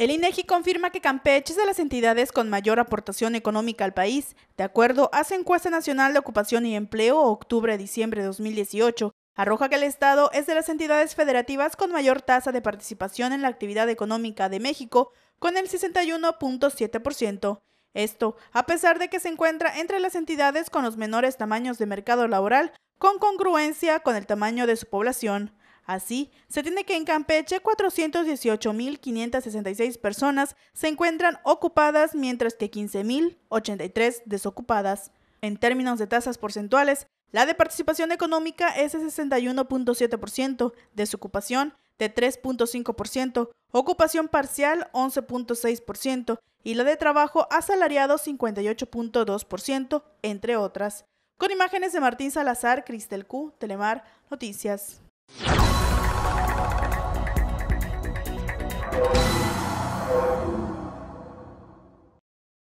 El INEGI e confirma que Campeche es de las entidades con mayor aportación económica al país. De acuerdo a su encuesta nacional de ocupación y empleo, octubre-diciembre de 2018, arroja que el Estado es de las entidades federativas con mayor tasa de participación en la actividad económica de México, con el 61.7%. Esto, a pesar de que se encuentra entre las entidades con los menores tamaños de mercado laboral, con congruencia con el tamaño de su población. Así, se tiene que en Campeche 418.566 personas se encuentran ocupadas mientras que 15.083 desocupadas. En términos de tasas porcentuales, la de participación económica es de 61.7%, desocupación de 3.5%, ocupación parcial 11.6% y la de trabajo asalariado 58.2%, entre otras. Con imágenes de Martín Salazar, Cristel Q, Telemar, Noticias.